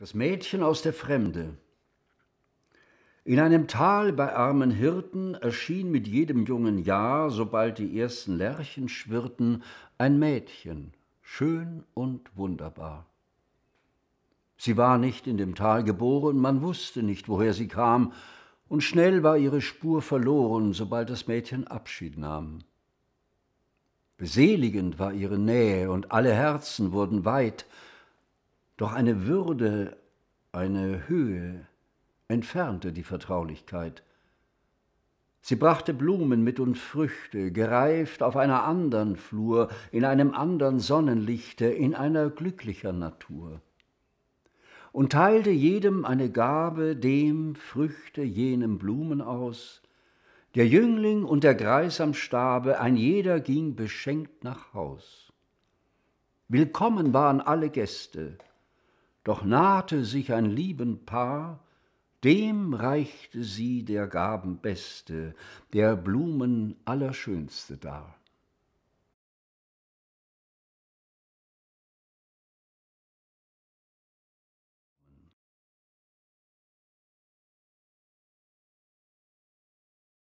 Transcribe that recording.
Das Mädchen aus der Fremde. In einem Tal bei armen Hirten erschien mit jedem jungen Jahr, sobald die ersten Lerchen schwirrten, ein Mädchen, schön und wunderbar. Sie war nicht in dem Tal geboren, man wusste nicht, woher sie kam, und schnell war ihre Spur verloren, sobald das Mädchen Abschied nahm. Beseligend war ihre Nähe, und alle Herzen wurden weit, doch eine Würde, eine Höhe entfernte die Vertraulichkeit. Sie brachte Blumen mit und Früchte, gereift auf einer andern Flur, in einem andern Sonnenlichte, in einer glücklicher Natur. Und teilte jedem eine Gabe, dem Früchte, jenem Blumen aus. Der Jüngling und der Greis am Stabe, ein jeder ging beschenkt nach Haus. Willkommen waren alle Gäste, doch nahte sich ein lieben Paar, dem reichte sie der Gaben beste, der Blumen allerschönste dar.